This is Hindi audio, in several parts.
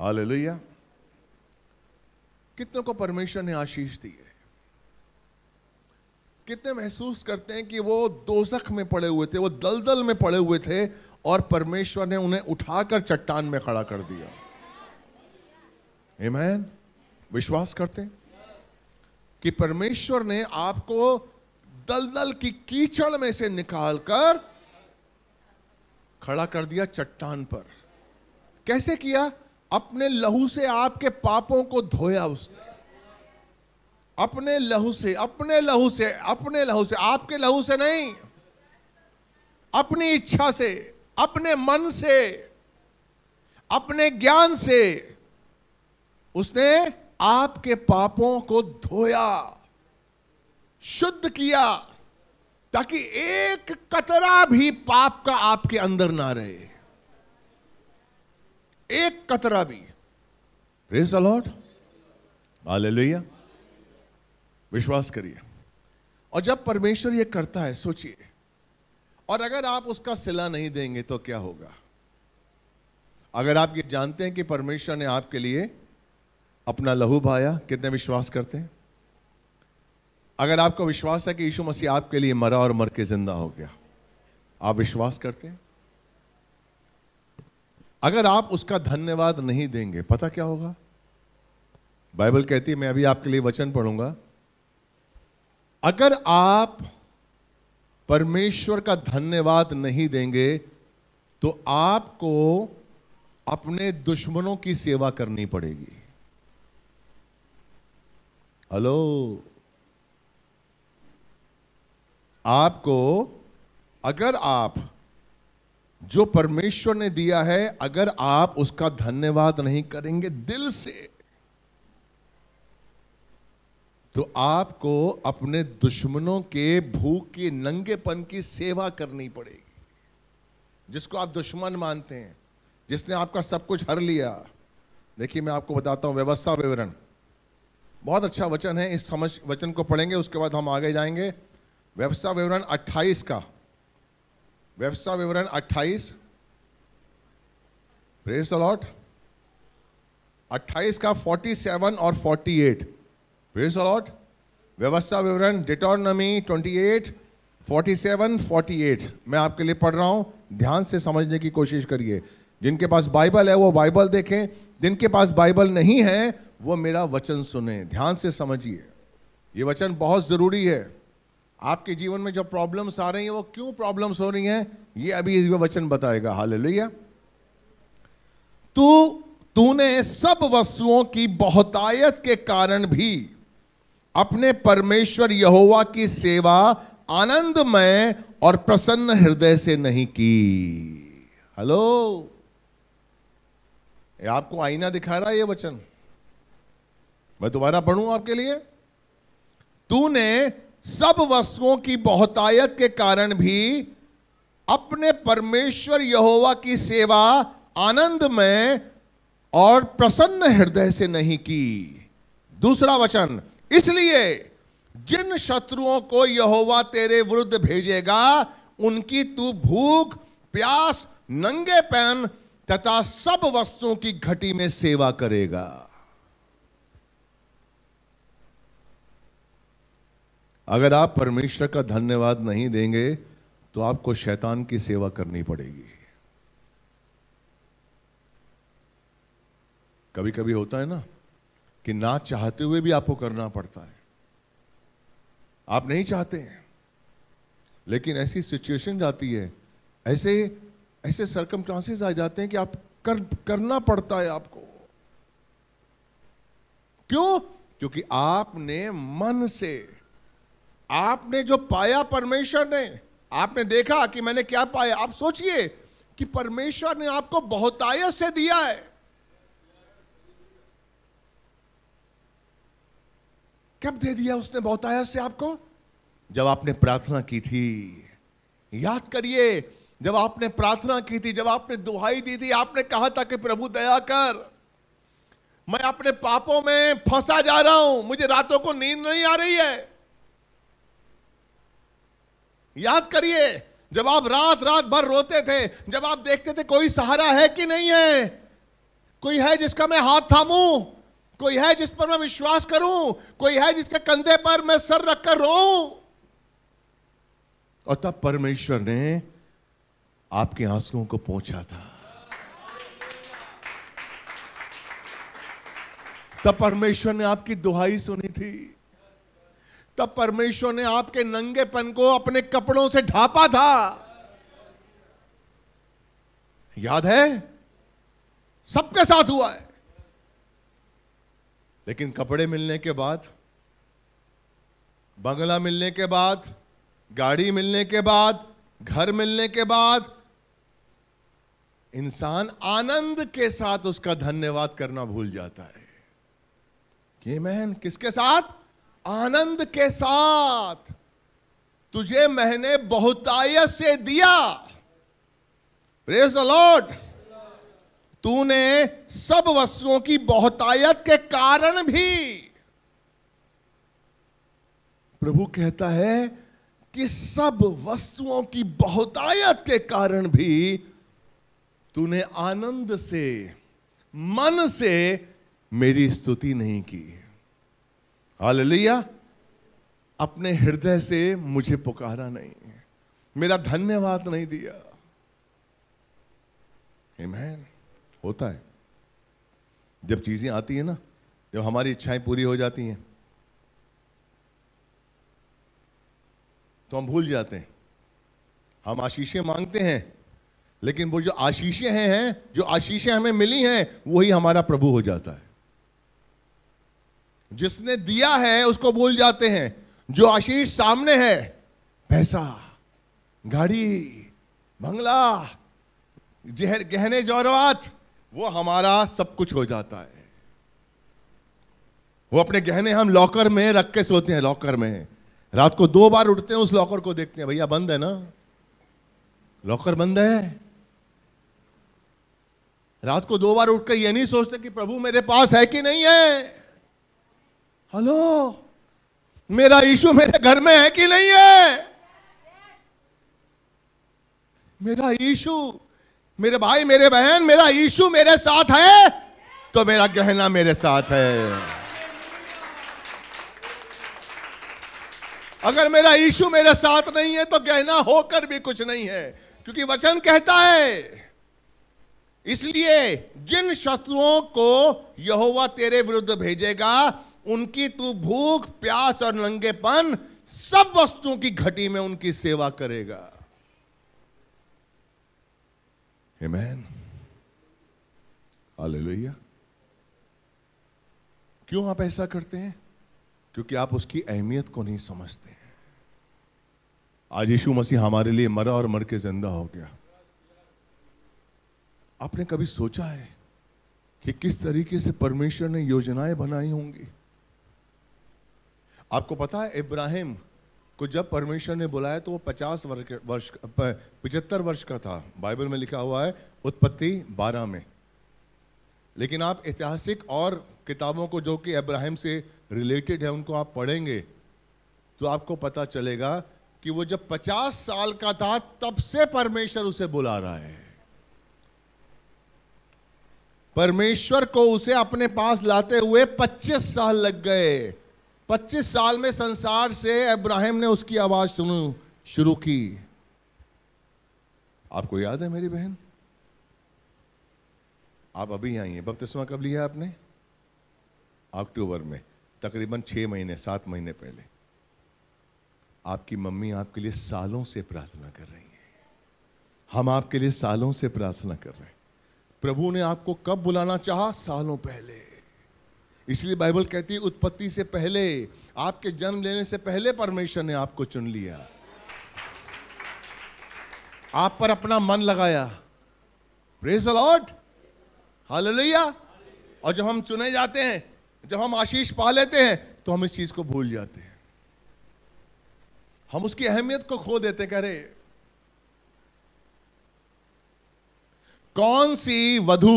हालेलुया कितनों को परमेश्वर ने आशीष दी है कितने महसूस करते हैं कि वो दोजख में पड़े हुए थे वो दलदल में पड़े हुए थे और परमेश्वर ने उन्हें उठाकर चट्टान में खड़ा कर दिया हेमैन विश्वास करते हैं कि परमेश्वर ने आपको दलदल की कीचड़ में से निकालकर खड़ा कर दिया चट्टान पर कैसे किया अपने लहू से आपके पापों को धोया उसने अपने लहू से अपने लहू से अपने लहू से आपके लहू से नहीं अपनी इच्छा से अपने मन से अपने ज्ञान से उसने आपके पापों को धोया शुद्ध किया ताकि एक कतरा भी पाप का आपके अंदर ना रहे एक कतरा भी प्रेस अलॉट हालेलुया विश्वास करिए और जब परमेश्वर यह करता है सोचिए और अगर आप उसका सिला नहीं देंगे तो क्या होगा अगर आप ये जानते हैं कि परमेश्वर ने आपके लिए अपना लहू भाया कितने विश्वास करते हैं अगर आपको विश्वास है कि यीशु मसीह आपके लिए मरा और मर के जिंदा हो गया आप विश्वास करते हैं अगर आप उसका धन्यवाद नहीं देंगे पता क्या होगा बाइबल कहती है मैं अभी आपके लिए वचन पढ़ूंगा अगर आप परमेश्वर का धन्यवाद नहीं देंगे तो आपको अपने दुश्मनों की सेवा करनी पड़ेगी हेलो आपको अगर आप जो परमेश्वर ने दिया है अगर आप उसका धन्यवाद नहीं करेंगे दिल से तो आपको अपने दुश्मनों के भूख के नंगेपन की सेवा करनी पड़ेगी जिसको आप दुश्मन मानते हैं जिसने आपका सब कुछ हर लिया देखिए मैं आपको बताता हूं व्यवस्था विवरण बहुत अच्छा वचन है इस समझ वचन को पढ़ेंगे उसके बाद हम आगे जाएंगे व्यवस्था विवरण 28 का व्यवस्था विवरण 28 प्रेस अलॉट 28 का 47 और 48 प्रेस अलॉट व्यवस्था विवरण डिटोनमी 28 47 48 मैं आपके लिए पढ़ रहा हूँ ध्यान से समझने की कोशिश करिए जिनके पास बाइबल है वो बाइबल देखें जिनके पास बाइबल नहीं है वो मेरा वचन सुने ध्यान से समझिए ये वचन बहुत ज़रूरी है आपके जीवन में जो प्रॉब्लम्स आ रही हैं वो क्यों प्रॉब्लम्स हो रही हैं ये अभी इस वचन बताएगा हाल लोहिया तू तूने सब वस्तुओं की बहुतायत के कारण भी अपने परमेश्वर यहोवा की सेवा आनंदमय और प्रसन्न हृदय से नहीं की हेलो आपको आईना दिखा रहा है ये वचन मैं दोबारा पढ़ू आपके लिए तूने सब वस्तुओं की बहुतायत के कारण भी अपने परमेश्वर यहोवा की सेवा आनंद में और प्रसन्न हृदय से नहीं की दूसरा वचन इसलिए जिन शत्रुओं को यहोवा तेरे विरुद्ध भेजेगा उनकी तू भूख प्यास नंगे पैन तथा सब वस्तुओं की घटी में सेवा करेगा अगर आप परमेश्वर का धन्यवाद नहीं देंगे तो आपको शैतान की सेवा करनी पड़ेगी कभी कभी होता है ना कि ना चाहते हुए भी आपको करना पड़ता है आप नहीं चाहते हैं लेकिन ऐसी सिचुएशन जाती है ऐसे ऐसे सरकम आ जाते हैं कि आप कर करना पड़ता है आपको क्यों क्योंकि आपने मन से आपने जो पाया परमेश्वर ने आपने देखा कि मैंने क्या पाया आप सोचिए कि परमेश्वर ने आपको बहुतायत से दिया है कब दे दिया उसने बहुतायत से आपको जब आपने प्रार्थना की थी याद करिए जब आपने प्रार्थना की थी जब आपने दुहाई दी थी आपने कहा था कि प्रभु दया कर मैं अपने पापों में फंसा जा रहा हूं मुझे रातों को नींद नहीं आ रही है याद करिए जब आप रात रात भर रोते थे जब आप देखते थे कोई सहारा है कि नहीं है कोई है जिसका मैं हाथ थामू कोई है जिस पर मैं विश्वास करूं कोई है जिसके कंधे पर मैं सर रखकर रो और तब परमेश्वर ने आपके आंसुओं को पहुंचा था तब परमेश्वर ने आपकी दुहाई सुनी थी तब परमेश्वर ने आपके नंगेपन को अपने कपड़ों से ढापा था याद है सबके साथ हुआ है लेकिन कपड़े मिलने के बाद बंगला मिलने के बाद गाड़ी मिलने के बाद घर मिलने के बाद इंसान आनंद के साथ उसका धन्यवाद करना भूल जाता है कि मैन किसके साथ आनंद के साथ तुझे मैंने बहुतायत से दिया प्रेस लॉर्ड तूने सब वस्तुओं की बहुतायत के कारण भी प्रभु कहता है कि सब वस्तुओं की बहुतायत के कारण भी तूने आनंद से मन से मेरी स्तुति नहीं की हालेलुया अपने हृदय से मुझे पुकारा नहीं मेरा धन्यवाद नहीं दिया Amen. होता है जब चीजें आती है ना जब हमारी इच्छाएं पूरी हो जाती हैं तो हम भूल जाते हैं हम आशीषें मांगते हैं लेकिन वो जो आशीषें हैं जो आशीषें हमें मिली हैं वही हमारा प्रभु हो जाता है जिसने दिया है उसको भूल जाते हैं जो आशीष सामने है पैसा गाड़ी बंगला जहर गहने जौरवात वो हमारा सब कुछ हो जाता है वो अपने गहने हम लॉकर में रख के सोते हैं लॉकर में रात को दो बार उठते हैं उस लॉकर को देखते हैं भैया बंद है ना लॉकर बंद है रात को दो बार उठकर यह नहीं सोचते कि प्रभु मेरे पास है कि नहीं है हेलो मेरा यीशु मेरे घर में है कि नहीं है मेरा यीशु मेरे भाई मेरे बहन मेरा यीशु मेरे साथ है तो मेरा गहना मेरे साथ है अगर मेरा यीशु मेरे साथ नहीं है तो गहना होकर भी कुछ नहीं है क्योंकि वचन कहता है इसलिए जिन शत्रुओं को यहोवा तेरे विरुद्ध भेजेगा उनकी तू भूख प्यास और नंगेपन सब वस्तुओं की घटी में उनकी सेवा करेगा मैन लोहिया क्यों आप ऐसा करते हैं क्योंकि आप उसकी अहमियत को नहीं समझते आज यीशु मसीह हमारे लिए मरा और मर के जिंदा हो गया आपने कभी सोचा है कि किस तरीके से परमेश्वर ने योजनाएं बनाई होंगी आपको पता है इब्राहिम को जब परमेश्वर ने बुलाया तो वो पचास वर्ष पिचहत्तर वर्ष का था बाइबल में लिखा हुआ है उत्पत्ति बारह में लेकिन आप ऐतिहासिक और किताबों को जो कि इब्राहिम से रिलेटेड है उनको आप पढ़ेंगे तो आपको पता चलेगा कि वो जब पचास साल का था तब से परमेश्वर उसे बुला रहा है परमेश्वर को उसे अपने पास लाते हुए पच्चीस साल लग गए पच्चीस साल में संसार से अब्राहिम ने उसकी आवाज सुनू शुरू की आपको याद है मेरी बहन आप अभी आई हैं बपतिस्मा कब लिया आपने अक्टूबर में तकरीबन छह महीने सात महीने पहले आपकी मम्मी आपके लिए सालों से प्रार्थना कर रही है हम आपके लिए सालों से प्रार्थना कर रहे हैं प्रभु ने आपको कब बुलाना चाहा सालों पहले इसलिए बाइबल कहती है उत्पत्ति से पहले आपके जन्म लेने से पहले परमेश्वर ने आपको चुन लिया आप पर अपना मन लगाया प्रेस अलॉट हालेलुया और जब हम चुने जाते हैं जब हम आशीष पा लेते हैं तो हम इस चीज को भूल जाते हैं हम उसकी अहमियत को खो देते कह रहे कौन सी वधु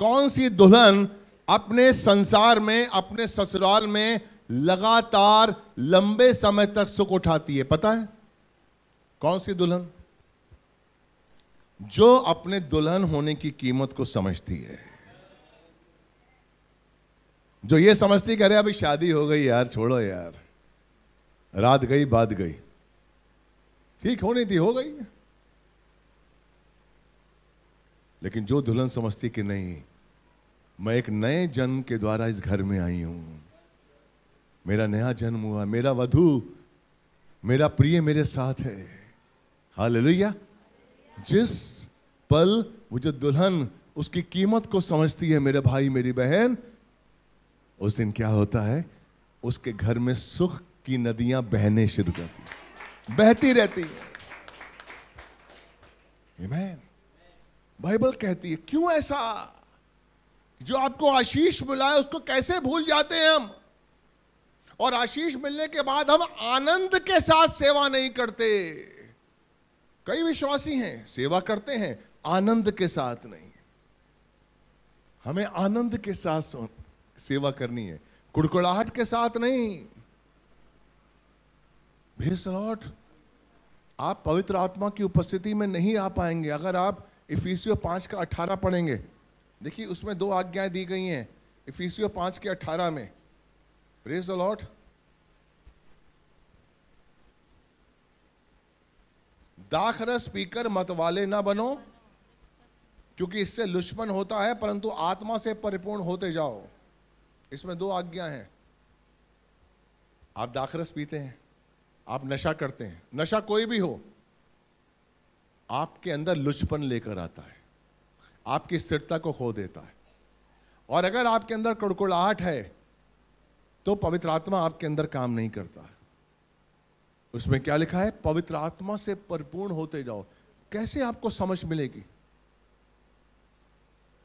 कौन सी दुल्हन अपने संसार में अपने ससुराल में लगातार लंबे समय तक सुख उठाती है पता है कौन सी दुल्हन जो अपने दुल्हन होने की कीमत को समझती है जो ये समझती कह रहे अभी शादी हो गई यार छोड़ो यार रात गई बात गई ठीक होनी थी हो गई लेकिन जो दुल्हन समझती कि नहीं मैं एक नए जन्म के द्वारा इस घर में आई हूं मेरा नया जन्म हुआ मेरा वधु मेरा प्रिय मेरे साथ है हालेलुया जिस पल वो जो दुल्हन उसकी कीमत को समझती है मेरे भाई मेरी बहन उस दिन क्या होता है उसके घर में सुख की नदियां बहने शुरू करती बहती रहती है भाई बाइबल कहती है क्यों ऐसा जो आपको आशीष मिला है उसको कैसे भूल जाते हैं हम और आशीष मिलने के बाद हम आनंद के साथ सेवा नहीं करते कई विश्वासी हैं सेवा करते हैं आनंद के साथ नहीं हमें आनंद के साथ सेवा करनी है कुड़कुड़ाहट के साथ नहीं भेस आप पवित्र आत्मा की उपस्थिति में नहीं आ पाएंगे अगर आप इफिसियो पांच का अठारह पढ़ेंगे देखिए उसमें दो आज्ञाएं दी गई हैं इफिसियो पांच के अठारह में प्रेज द लॉर्ड दाखरस पीकर मतवाले ना बनो क्योंकि इससे लुष्मन होता है परंतु आत्मा से परिपूर्ण होते जाओ इसमें दो आज्ञा हैं आप दाखरस पीते हैं आप नशा करते हैं नशा कोई भी हो आपके अंदर लुचपन लेकर आता है आपकी स्थिरता को खो देता है और अगर आपके अंदर कड़कुड़ाहट है तो पवित्र आत्मा आपके अंदर काम नहीं करता उसमें क्या लिखा है पवित्र आत्मा से परिपूर्ण होते जाओ कैसे आपको समझ मिलेगी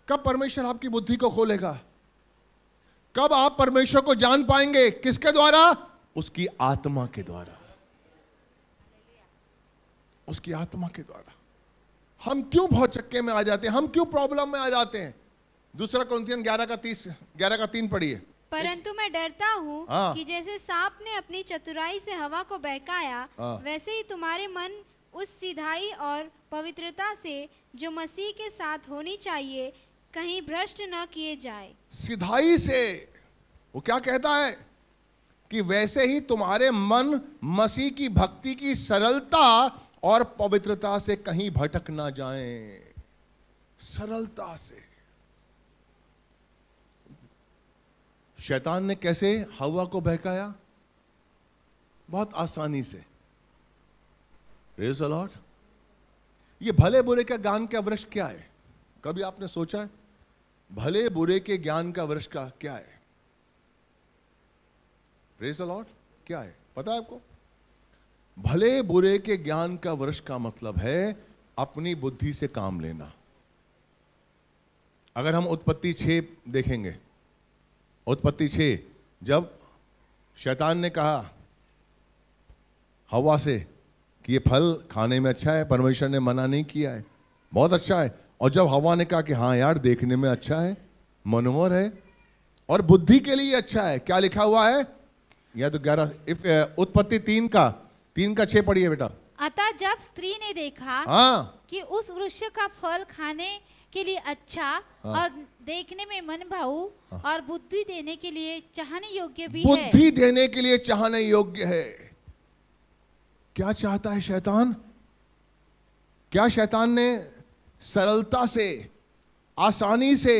कब परमेश्वर आपकी बुद्धि को खोलेगा कब आप परमेश्वर को जान पाएंगे किसके द्वारा उसकी आत्मा के द्वारा उसकी आत्मा के द्वारा हम क्यों बहुत चक्के में आ जाते हैं हम क्यों प्रॉब्लम में आ जाते हैं दूसरा कौनसियन ग्यारह का तीस ग्यारह का तीन पढ़िए परंतु मैं डरता हूँ हाँ। कि जैसे सांप ने अपनी चतुराई से हवा को बहकाया हाँ। वैसे ही तुम्हारे मन उस सीधाई और पवित्रता से जो मसीह के साथ होनी चाहिए कहीं भ्रष्ट न किए जाए सिधाई से वो क्या कहता है कि वैसे ही तुम्हारे मन मसीह की भक्ति की सरलता और पवित्रता से कहीं भटक ना जाएं सरलता से शैतान ने कैसे हवा को बहकाया बहुत आसानी से रेज अलॉट ये भले बुरे के ज्ञान का वृक्ष क्या है कभी आपने सोचा है भले बुरे के ज्ञान का वृक्ष का क्या है रेज अलॉट क्या है पता है आपको भले बुरे के ज्ञान का वर्ष का मतलब है अपनी बुद्धि से काम लेना अगर हम उत्पत्ति छे देखेंगे उत्पत्ति छः जब शैतान ने कहा हवा से कि ये फल खाने में अच्छा है परमेश्वर ने मना नहीं किया है बहुत अच्छा है और जब हवा ने कहा कि हाँ यार देखने में अच्छा है मनोहर है और बुद्धि के लिए अच्छा है क्या लिखा हुआ है या तो ग्यारह इफ उत्पत्ति तीन का तीन का छह पढ़िए बेटा अतः जब स्त्री ने देखा हाँ कि उस वृक्ष का फल खाने के लिए अच्छा हाँ। और देखने में मन भाऊ हाँ। और बुद्धि देने के लिए चाहने योग्य भी बुद्धि है बुद्धि देने के लिए चाहने योग्य है क्या चाहता है शैतान क्या शैतान ने सरलता से आसानी से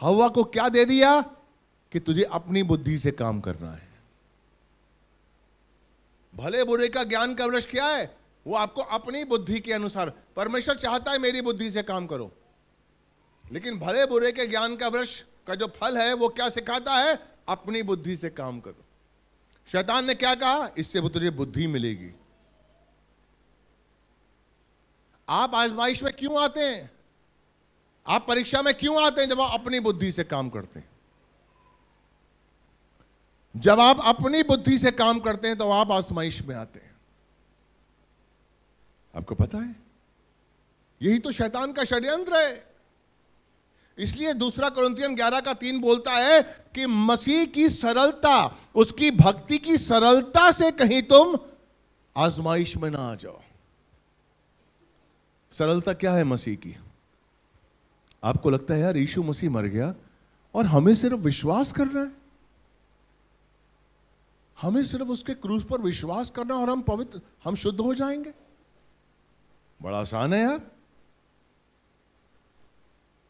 हवा को क्या दे दिया कि तुझे अपनी बुद्धि से काम करना है भले बुरे का ज्ञान का वृक्ष क्या है वो आपको अपनी बुद्धि के अनुसार परमेश्वर चाहता है मेरी बुद्धि से काम करो लेकिन भले बुरे के ज्ञान का वृक्ष का जो फल है वो क्या सिखाता है अपनी बुद्धि से काम करो शैतान ने क्या कहा इससे वो तुझे बुद्धि मिलेगी आप आजमाइश में क्यों आते हैं आप परीक्षा में क्यों आते हैं जब आप अपनी बुद्धि से काम करते हैं जब आप अपनी बुद्धि से काम करते हैं तो आप आजमाइश में आते हैं आपको पता है यही तो शैतान का षड्यंत्र है इसलिए दूसरा क्रंथियन ग्यारह का तीन बोलता है कि मसीह की सरलता उसकी भक्ति की सरलता से कहीं तुम आजमाइश में ना आ जाओ सरलता क्या है मसीह की आपको लगता है यार यीशु मसीह मर गया और हमें सिर्फ विश्वास करना है हमें सिर्फ उसके क्रूज पर विश्वास करना और हम पवित्र हम शुद्ध हो जाएंगे बड़ा आसान है यार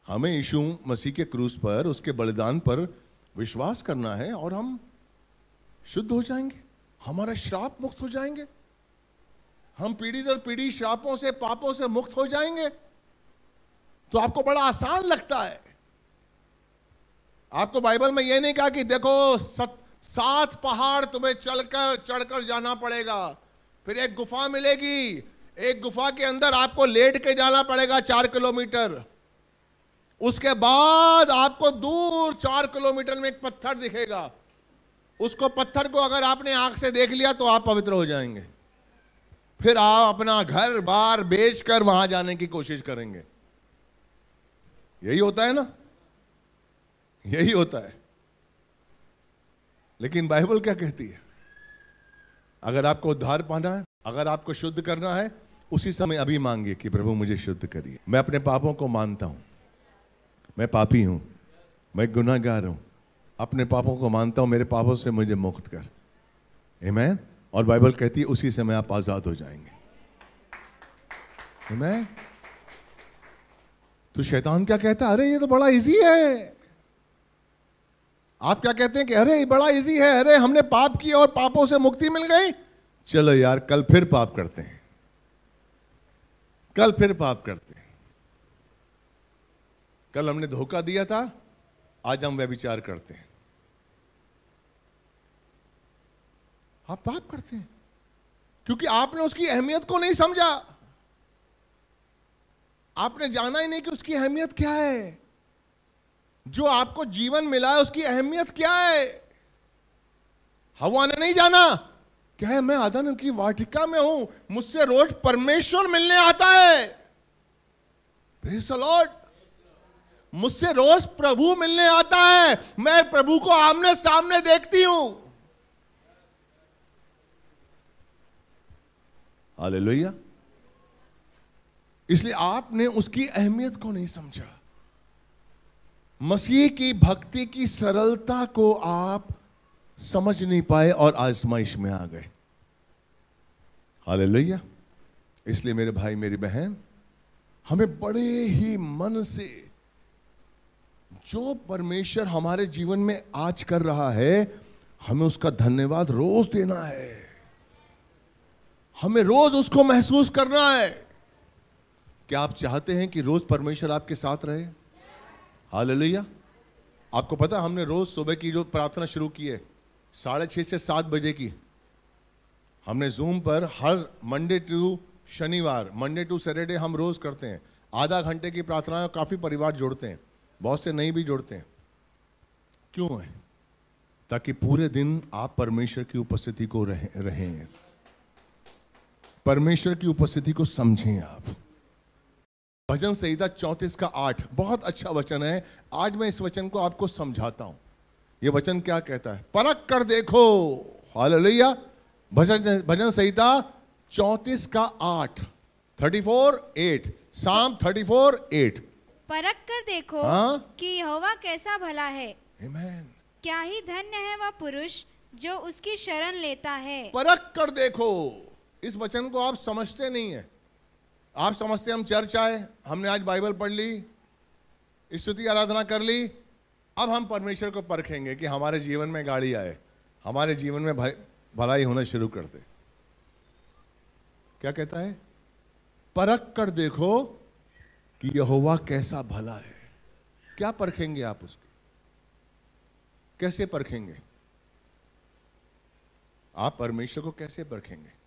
हमें यीशु मसीह के क्रूज पर उसके बलिदान पर विश्वास करना है और हम शुद्ध हो जाएंगे हमारा श्राप मुक्त हो जाएंगे हम पीढ़ी दर पीढ़ी श्रापों से पापों से मुक्त हो जाएंगे तो आपको बड़ा आसान लगता है आपको बाइबल में यह नहीं कहा कि देखो सत्य सात पहाड़ तुम्हें चलकर चढ़कर जाना पड़ेगा फिर एक गुफा मिलेगी एक गुफा के अंदर आपको लेट के जाना पड़ेगा चार किलोमीटर उसके बाद आपको दूर चार किलोमीटर में एक पत्थर दिखेगा उसको पत्थर को अगर आपने आंख से देख लिया तो आप पवित्र हो जाएंगे फिर आप अपना घर बार बेच कर वहां जाने की कोशिश करेंगे यही होता है ना यही होता है लेकिन बाइबल क्या कहती है अगर आपको उद्धार पाना है अगर आपको शुद्ध करना है उसी समय अभी मांगिए कि प्रभु मुझे शुद्ध करिए मैं अपने पापों को मानता हूं मैं पापी हूं मैं गुनाहगार हूं अपने पापों को मानता हूं मेरे पापों से मुझे मुक्त कर हेमैन और बाइबल कहती है उसी समय आप आज़ाद हो जाएंगे तो शैतान क्या कहता है अरे ये तो बड़ा इजी है आप क्या कहते हैं कि अरे बड़ा इजी है अरे हमने पाप किया और पापों से मुक्ति मिल गई चलो यार कल फिर पाप करते हैं कल फिर पाप करते हैं कल हमने धोखा दिया था आज हम व्यभिचार करते हैं आप पाप करते हैं क्योंकि आपने उसकी अहमियत को नहीं समझा आपने जाना ही नहीं कि उसकी अहमियत क्या है जो आपको जीवन मिला है उसकी अहमियत क्या है हवा ने नहीं जाना क्या है मैं आदन की वाटिका में हूं मुझसे रोज परमेश्वर मिलने आता है लॉर्ड मुझसे रोज प्रभु मिलने आता है मैं प्रभु को आमने सामने देखती हूं लोहिया इसलिए आपने उसकी अहमियत को नहीं समझा मसीह की भक्ति की सरलता को आप समझ नहीं पाए और आजमाइश में आ गए लोहिया इसलिए मेरे भाई मेरी बहन हमें बड़े ही मन से जो परमेश्वर हमारे जीवन में आज कर रहा है हमें उसका धन्यवाद रोज देना है हमें रोज उसको महसूस करना है क्या आप चाहते हैं कि रोज परमेश्वर आपके साथ रहे हालेलुया आपको पता हमने रोज़ सुबह की जो प्रार्थना शुरू की है साढ़े छः से सात बजे की हमने जूम पर हर मंडे टू शनिवार मंडे टू सैटरडे हम रोज़ करते हैं आधा घंटे की प्रार्थनाएं काफ़ी परिवार जोड़ते हैं बहुत से नहीं भी जोड़ते हैं क्यों है ताकि पूरे दिन आप परमेश्वर की उपस्थिति को रहे रहें परमेश्वर की उपस्थिति को समझें आप भजन संहिता चौंतीस का आठ बहुत अच्छा वचन है आज मैं इस वचन को आपको समझाता हूं यह वचन क्या कहता है परख कर देखो हाल लोहिया भजन भजन संहिता चौंतीस का आठ थर्टी फोर एट शाम थर्टी फोर एट परख कर देखो हा? कि यहोवा कैसा भला है Amen. क्या ही धन्य है वह पुरुष जो उसकी शरण लेता है परख कर देखो इस वचन को आप समझते नहीं है आप समझते हम चर्च आए हमने आज बाइबल पढ़ ली स्तुति आराधना कर ली अब हम परमेश्वर को परखेंगे कि हमारे जीवन में गाड़ी आए हमारे जीवन में भलाई होना शुरू कर दे क्या कहता है परख कर देखो कि यहोवा कैसा भला है क्या परखेंगे आप उसकी कैसे परखेंगे आप परमेश्वर को कैसे परखेंगे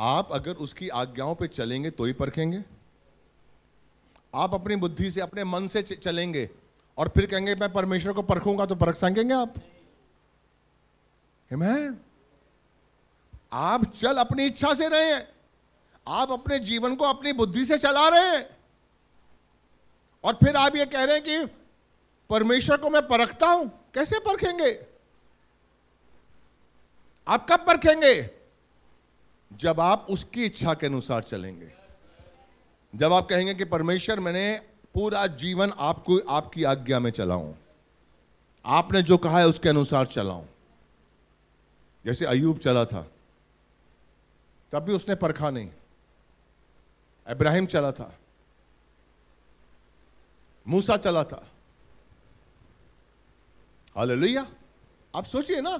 आप अगर उसकी आज्ञाओं पे चलेंगे तो ही परखेंगे आप अपनी बुद्धि से अपने मन से चलेंगे और फिर कहेंगे मैं परमेश्वर को परखूंगा तो परख सकेंगे आप हिमैन आप चल अपनी इच्छा से रहे हैं आप अपने जीवन को अपनी बुद्धि से चला रहे हैं और फिर आप ये कह रहे हैं कि परमेश्वर को मैं परखता हूं कैसे परखेंगे आप कब परखेंगे जब आप उसकी इच्छा के अनुसार चलेंगे जब आप कहेंगे कि परमेश्वर मैंने पूरा जीवन आपको आपकी आज्ञा में चलाऊं आपने जो कहा है उसके अनुसार चलाऊं जैसे अयूब चला था तब भी उसने परखा नहीं इब्राहिम चला था मूसा चला था हाल आप सोचिए ना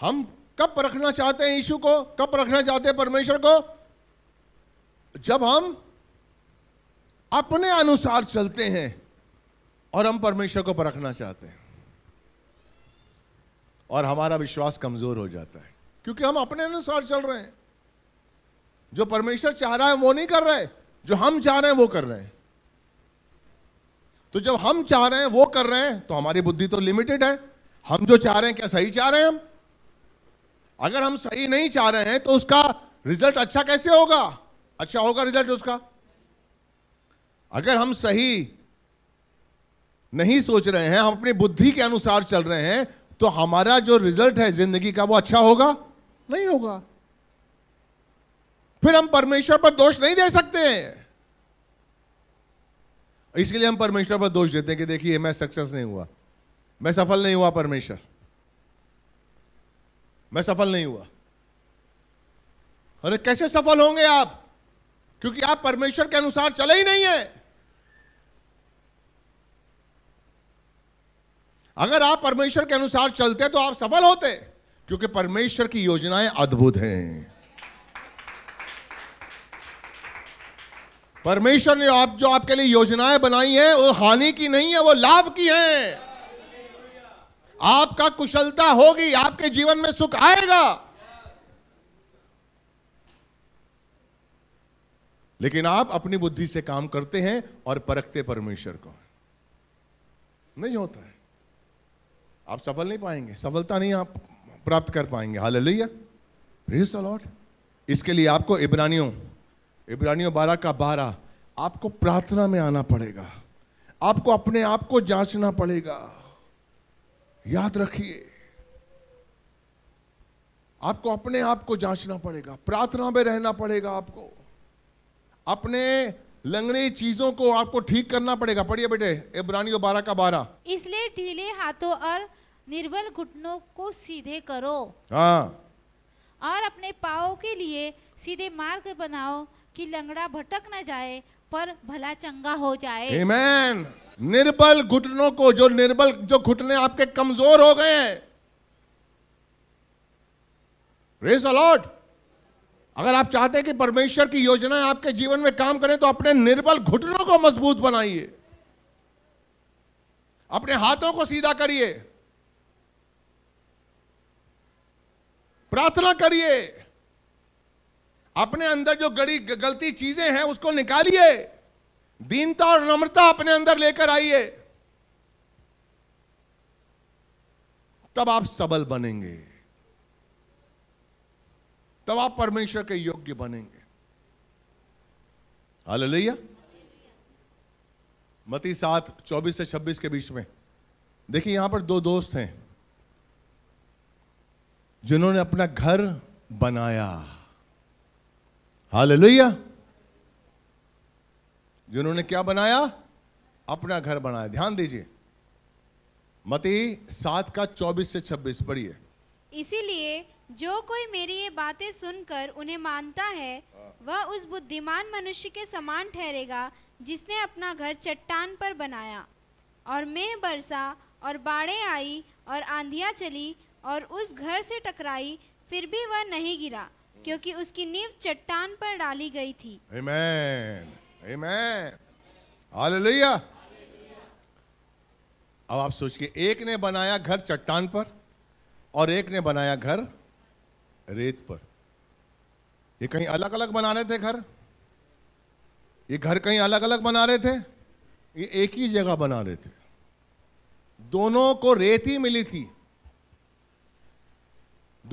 हम कब परखना चाहते हैं यीशु को कब परखना चाहते हैं परमेश्वर को जब हम अपने अनुसार चलते हैं और हम परमेश्वर को परखना चाहते हैं और हमारा विश्वास कमजोर हो जाता है क्योंकि हम अपने अनुसार चल रहे हैं जो परमेश्वर चाह रहा है वो नहीं कर रहे जो हम चाह रहे हैं वो कर रहे हैं तो जब हम चाह रहे हैं वो कर रहे हैं तो हमारी बुद्धि तो लिमिटेड है हम जो चाह रहे हैं क्या सही चाह रहे हैं हम अगर हम सही नहीं चाह रहे हैं तो उसका रिजल्ट अच्छा कैसे होगा अच्छा होगा रिजल्ट उसका अगर हम सही नहीं सोच रहे हैं हम अपनी बुद्धि के अनुसार चल रहे हैं तो हमारा जो रिजल्ट है जिंदगी का वो अच्छा होगा नहीं होगा फिर हम परमेश्वर पर दोष नहीं दे सकते इसके लिए हम परमेश्वर पर दोष देते हैं कि देखिए मैं सक्सेस नहीं हुआ मैं सफल नहीं हुआ परमेश्वर मैं सफल नहीं हुआ अरे कैसे सफल होंगे आप क्योंकि आप परमेश्वर के अनुसार चले ही नहीं है अगर आप परमेश्वर के अनुसार चलते तो आप सफल होते क्योंकि परमेश्वर की योजनाएं अद्भुत हैं परमेश्वर ने आप जो आपके लिए योजनाएं बनाई हैं वो हानि की नहीं है वो लाभ की हैं आपका कुशलता होगी आपके जीवन में सुख आएगा लेकिन आप अपनी बुद्धि से काम करते हैं और परखते परमेश्वर को नहीं होता है आप सफल नहीं पाएंगे सफलता नहीं आप प्राप्त कर पाएंगे हाल लोहिया प्रेज अलॉट इसके लिए आपको इब्रानियों इब्रानियों बारह का बारह आपको प्रार्थना में आना पड़ेगा आपको अपने आप को जांचना पड़ेगा याद रखिए आपको अपने आप को जांचना पड़ेगा प्रार्थना में रहना पड़ेगा आपको अपने लंगड़ी चीजों को आपको ठीक करना पड़ेगा पढ़िए बेटे इब्रानियों बारह का बारह इसलिए ढीले हाथों और निर्बल घुटनों को सीधे करो हाँ और अपने पाओ के लिए सीधे मार्ग बनाओ कि लंगड़ा भटक न जाए पर भला चंगा हो जाए Amen. निर्बल घुटनों को जो निर्बल जो घुटने आपके कमजोर हो गए हैं रेस अलॉट अगर आप चाहते हैं कि परमेश्वर की योजनाएं आपके जीवन में काम करें तो अपने निर्बल घुटनों को मजबूत बनाइए अपने हाथों को सीधा करिए प्रार्थना करिए अपने अंदर जो गड़ी गलती चीजें हैं उसको निकालिए दीनता और नम्रता अपने अंदर लेकर आइए तब आप सबल बनेंगे तब आप परमेश्वर के योग्य बनेंगे हालेलुया मती सात चौबीस से छब्बीस के बीच में देखिए यहां पर दो दोस्त हैं जिन्होंने अपना घर बनाया हालेलुया जिन्होंने क्या बनाया अपना घर बनाया ध्यान दीजिए मती सात का चौबीस से छब्बीस पढ़िए इसीलिए जो कोई मेरी ये बातें सुनकर उन्हें मानता है वह उस बुद्धिमान मनुष्य के समान ठहरेगा जिसने अपना घर चट्टान पर बनाया और मेह बरसा और बाढ़ें आई और आंधिया चली और उस घर से टकराई फिर भी वह नहीं गिरा क्योंकि उसकी नींव चट्टान पर डाली गई थी Amen. Amen. Hallelujah. अब आप सोचिए एक ने बनाया घर चट्टान पर और एक ने बनाया घर रेत पर ये कहीं अलग अलग बना रहे थे घर ये घर कहीं अलग अलग बना रहे थे ये एक ही जगह बना रहे थे दोनों को रेत ही मिली थी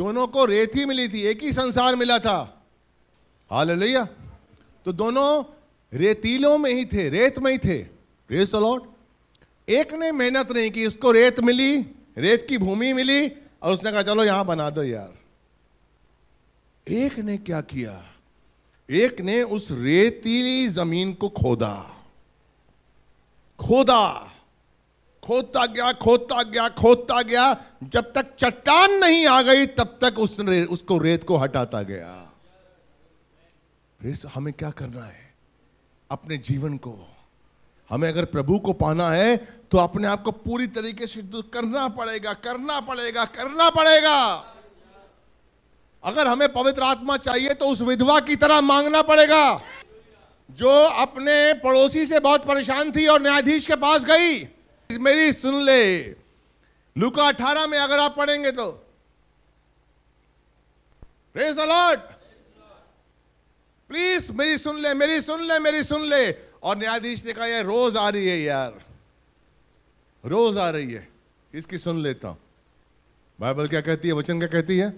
दोनों को रेत ही मिली थी एक ही संसार मिला था हाल तो दोनों रेतीलों में ही थे रेत में ही थे रेस अलॉट एक ने मेहनत नहीं की इसको रेत मिली रेत की भूमि मिली और उसने कहा चलो यहां बना दो यार एक ने क्या किया एक ने उस रेतीली जमीन को खोदा खोदा खोदता गया खोदता गया खोदता गया जब तक चट्टान नहीं आ गई तब तक उसने उसको रेत को हटाता गया हमें क्या करना है अपने जीवन को हमें अगर प्रभु को पाना है तो अपने आप को पूरी तरीके से करना पड़ेगा करना पड़ेगा करना पड़ेगा अगर हमें पवित्र आत्मा चाहिए तो उस विधवा की तरह मांगना पड़ेगा जो अपने पड़ोसी से बहुत परेशान थी और न्यायाधीश के पास गई मेरी सुन ले लुका अठारह में अगर आप पढ़ेंगे तो रेस अलॉट प्लीज मेरी सुन ले मेरी सुन ले मेरी सुन ले और न्यायाधीश ने कहा यार रोज आ रही है यार रोज आ रही है इसकी सुन लेता हूं बाइबल क्या कहती है वचन क्या कहती है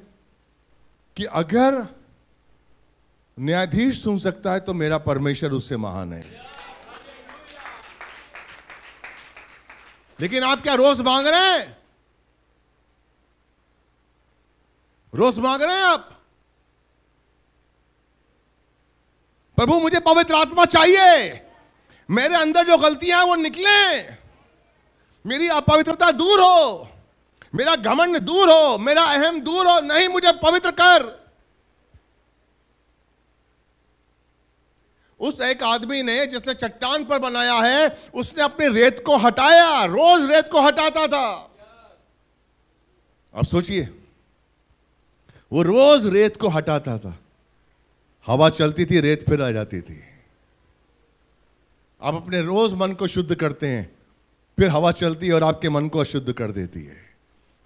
कि अगर न्यायाधीश सुन सकता है तो मेरा परमेश्वर उससे महान है लेकिन आप क्या रोज मांग रहे हैं रोज मांग रहे हैं आप प्रभु मुझे पवित्र आत्मा चाहिए मेरे अंदर जो गलतियां हैं वो निकले मेरी अपवित्रता दूर हो मेरा घमंड दूर हो मेरा अहम दूर हो नहीं मुझे पवित्र कर उस एक आदमी ने जिसने चट्टान पर बनाया है उसने अपनी रेत को हटाया रोज रेत को हटाता था अब सोचिए वो रोज रेत को हटाता था हवा चलती थी रेत फिर आ जाती थी आप अपने रोज मन को शुद्ध करते हैं फिर हवा चलती है और आपके मन को अशुद्ध कर देती है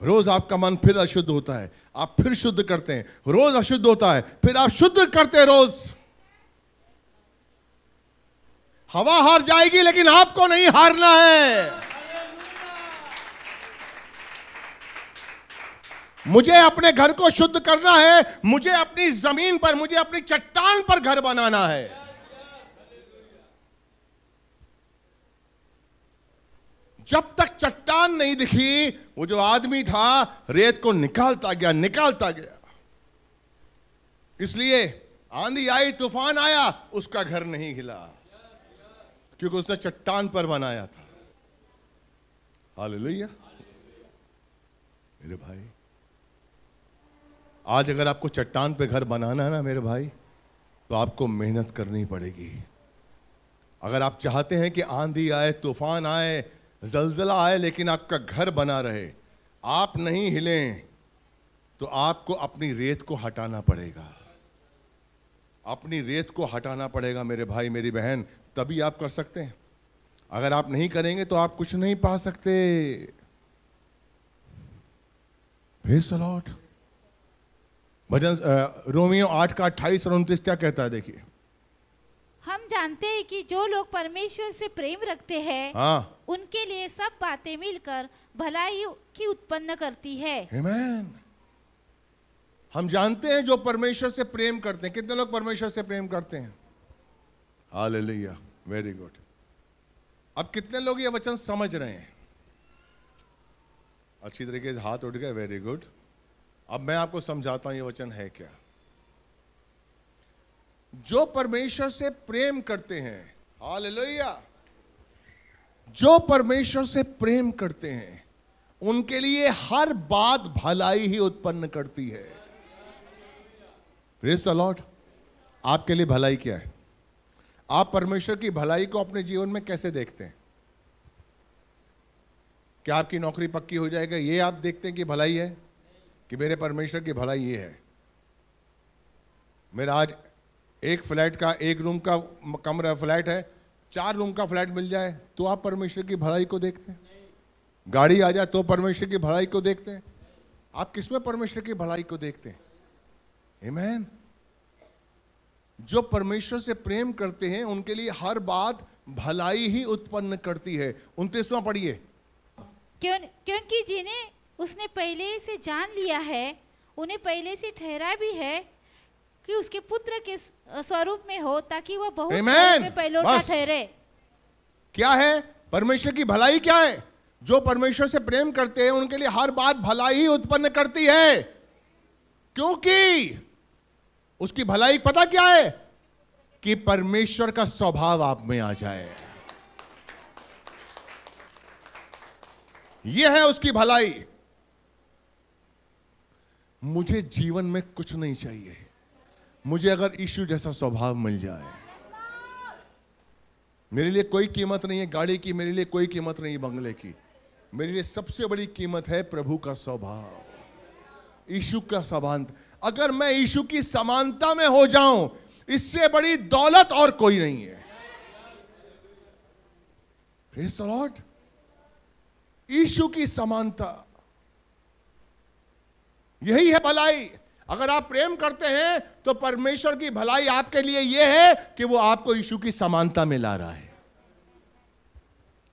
रोज आपका मन फिर अशुद्ध होता है आप फिर शुद्ध करते हैं रोज अशुद्ध होता है फिर आप शुद्ध करते हैं रोज हवा हार जाएगी लेकिन आपको नहीं हारना है मुझे अपने घर को शुद्ध करना है मुझे अपनी जमीन पर मुझे अपनी चट्टान पर घर बनाना है जब तक चट्टान नहीं दिखी वो जो आदमी था रेत को निकालता गया निकालता गया इसलिए आंधी आई तूफान आया उसका घर नहीं हिला क्योंकि उसने चट्टान पर बनाया था हाल मेरे भाई आज अगर आपको चट्टान पे घर बनाना है ना मेरे भाई तो आपको मेहनत करनी पड़ेगी अगर आप चाहते हैं कि आंधी आए तूफान आए जलजला आए लेकिन आपका घर बना रहे आप नहीं हिलें तो आपको अपनी रेत को हटाना पड़ेगा अपनी रेत को हटाना पड़ेगा मेरे भाई मेरी बहन तभी आप कर सकते हैं अगर आप नहीं करेंगे तो आप कुछ नहीं पा सकते लॉट भजन रोमियो आठ का अट्ठाईस और उनतीस क्या कहता है देखिए हम जानते हैं कि जो लोग परमेश्वर से प्रेम रखते हैं हाँ। उनके लिए सब बातें मिलकर भलाई की उत्पन्न करती है Amen. हम जानते हैं जो परमेश्वर से प्रेम करते हैं कितने लोग परमेश्वर से प्रेम करते हैं हालेलुया वेरी गुड अब कितने लोग ये वचन समझ रहे हैं अच्छी तरीके से हाथ उठ गए वेरी गुड अब मैं आपको समझाता हूं ये वचन है क्या जो परमेश्वर से प्रेम करते हैं हाल जो परमेश्वर से प्रेम करते हैं उनके लिए हर बात भलाई ही उत्पन्न करती है प्रेस अलॉट आपके लिए भलाई क्या है आप परमेश्वर की भलाई को अपने जीवन में कैसे देखते हैं क्या आपकी नौकरी पक्की हो जाएगा ये आप देखते हैं कि भलाई है कि मेरे परमेश्वर की भलाई ये है मेरा आज एक फ्लैट का एक रूम का कमरा फ्लैट है चार रूम का फ्लैट मिल जाए तो आप परमेश्वर की भलाई को देखते हैं गाड़ी आ जाए तो परमेश्वर की भलाई को देखते हैं आप किसमें परमेश्वर की भलाई को देखते हैं Amen. जो परमेश्वर से प्रेम करते हैं उनके लिए हर बात भलाई ही उत्पन्न करती है उनतीसवा पढ़िए क्यों क्योंकि जिन्हें उसने पहले से जान लिया है उन्हें पहले से ठहरा भी है कि उसके पुत्र के स्वरूप में हो ताकि वह बहुत में पहलोटा ठहरे क्या है परमेश्वर की भलाई क्या है जो परमेश्वर से प्रेम करते हैं उनके लिए हर बात भलाई ही उत्पन्न करती है क्योंकि उसकी भलाई पता क्या है कि परमेश्वर का स्वभाव आप में आ जाए यह है उसकी भलाई मुझे जीवन में कुछ नहीं चाहिए मुझे अगर ईशु जैसा स्वभाव मिल जाए मेरे लिए कोई कीमत नहीं है गाड़ी की मेरे लिए कोई कीमत नहीं बंगले की मेरे लिए सबसे बड़ी कीमत है प्रभु का स्वभाव ईशु का समानता अगर मैं ईशु की समानता में हो जाऊं इससे बड़ी दौलत और कोई नहीं है लॉर्ड ईशु की समानता यही है भलाई अगर आप प्रेम करते हैं तो परमेश्वर की भलाई आपके लिए यह है कि वो आपको यीशु की समानता में ला रहा है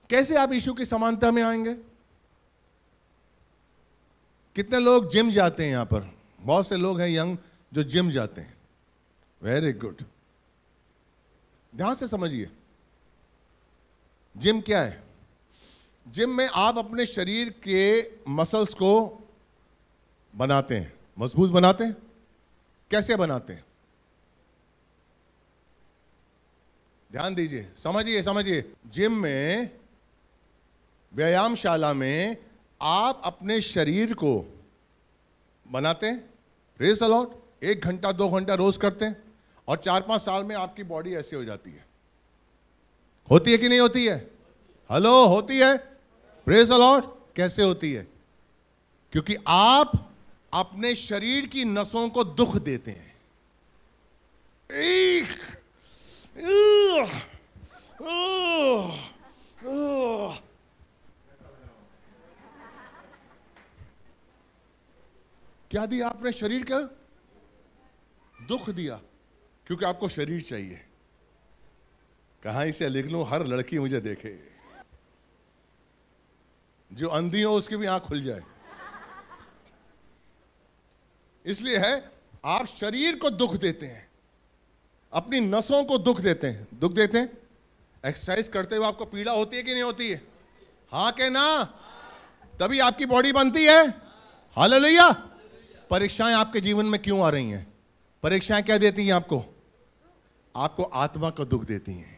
कैसे आप यीशु की समानता में आएंगे कितने लोग जिम जाते हैं यहां पर बहुत से लोग हैं यंग जो जिम जाते हैं वेरी गुड ध्यान से समझिए जिम क्या है जिम में आप अपने शरीर के मसल्स को बनाते हैं मजबूत बनाते हैं कैसे बनाते हैं ध्यान दीजिए समझिए समझिए जिम में व्यायामशाला में आप अपने शरीर को बनाते हैं रेस अलॉट एक घंटा दो घंटा रोज करते हैं और चार पांच साल में आपकी बॉडी ऐसी हो जाती है होती है कि नहीं होती है हेलो होती है प्रेस अलॉट कैसे होती है क्योंकि आप अपने शरीर की नसों को दुख देते हैं एक, क्या दिया आपने शरीर का दुख दिया क्योंकि आपको शरीर चाहिए कहा इसे लिख लू हर लड़की मुझे देखे जो अंधी हो उसकी भी आंख खुल जाए इसलिए है आप शरीर को दुख देते हैं अपनी नसों को दुख देते हैं दुख देते हैं एक्सरसाइज करते हुए आपको पीड़ा होती है कि नहीं होती है हाँ के ना तभी आपकी बॉडी बनती है हाल लोहिया परीक्षाएं आपके जीवन में क्यों आ रही हैं परीक्षाएं क्या देती हैं आपको आपको आत्मा को दुख देती हैं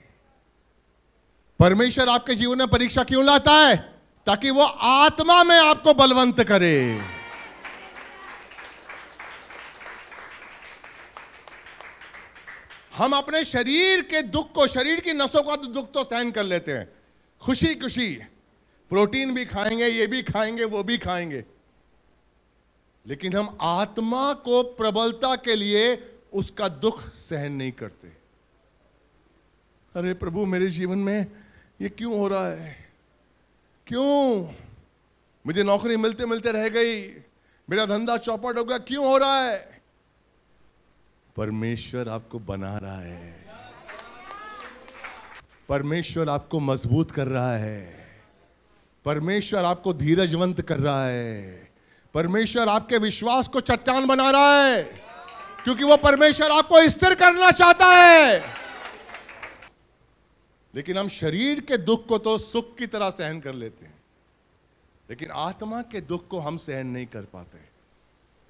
परमेश्वर आपके जीवन में परीक्षा क्यों लाता है ताकि वो आत्मा में आपको बलवंत करे हम अपने शरीर के दुख को शरीर की नसों का तो दुख तो सहन कर लेते हैं खुशी खुशी प्रोटीन भी खाएंगे ये भी खाएंगे वो भी खाएंगे लेकिन हम आत्मा को प्रबलता के लिए उसका दुख सहन नहीं करते अरे प्रभु मेरे जीवन में ये क्यों हो रहा है क्यों मुझे नौकरी मिलते मिलते रह गई मेरा धंधा चौपट हो गया क्यों हो रहा है परमेश्वर आपको बना रहा है परमेश्वर आपको मजबूत कर रहा है परमेश्वर आपको धीरजवंत कर रहा है परमेश्वर आपके विश्वास को चट्टान बना रहा है क्योंकि वो परमेश्वर आपको स्थिर करना चाहता है लेकिन हम शरीर के दुख को तो सुख की तरह सहन कर लेते हैं लेकिन आत्मा के दुख को हम सहन नहीं कर पाते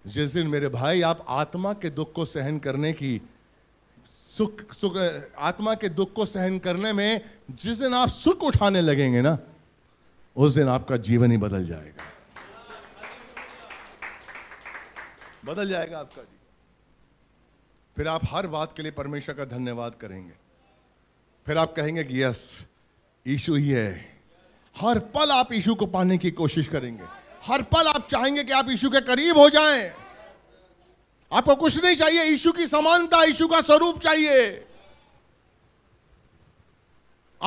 जिस दिन मेरे भाई आप आत्मा के दुख को सहन करने की सुख सुख आत्मा के दुख को सहन करने में जिस दिन आप सुख उठाने लगेंगे ना उस दिन आपका जीवन ही बदल जाएगा बदल जाएगा आपका जीवन फिर आप हर बात के लिए परमेश्वर का धन्यवाद करेंगे फिर आप कहेंगे कि यस ईशु ही है हर पल आप ईशु को पाने की कोशिश करेंगे हर पल आप चाहेंगे कि आप यीशु के करीब हो जाएं। आपको कुछ नहीं चाहिए यीशु की समानता यीशु का स्वरूप चाहिए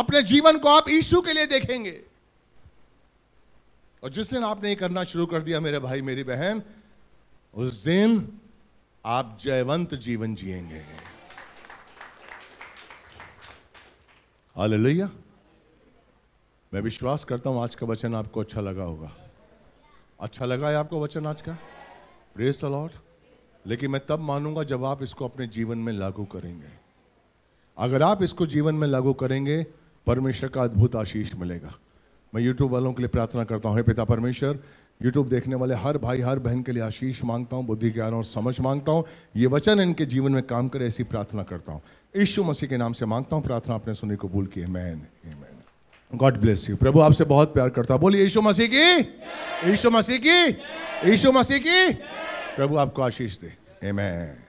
अपने जीवन को आप यीशु के लिए देखेंगे और जिस दिन आपने ये करना शुरू कर दिया मेरे भाई मेरी बहन उस दिन आप जयवंत जीवन जिएंगे हालेलुया मैं विश्वास करता हूं आज का वचन आपको अच्छा लगा होगा अच्छा लगा है आपको वचन आज का प्रेस द लॉर्ड लेकिन मैं तब मानूंगा जब आप इसको अपने जीवन में लागू करेंगे अगर आप इसको जीवन में लागू करेंगे परमेश्वर का अद्भुत आशीष मिलेगा मैं यूट्यूब वालों के लिए प्रार्थना करता हूँ हे पिता परमेश्वर यूट्यूब देखने वाले हर भाई हर बहन के लिए आशीष मांगता हूँ बुद्धि ज्ञान और समझ मांगता हूँ ये वचन इनके जीवन में काम करे ऐसी प्रार्थना करता हूँ यीशु मसीह के नाम से मांगता हूँ प्रार्थना आपने सुनी कबूल की man man God bless you प्रभु आपसे बहुत प्यार करता बोलिए यीशु मसीह की यीशु मसीह की यीशु मसीह की प्रभु आपको आशीष दे एमें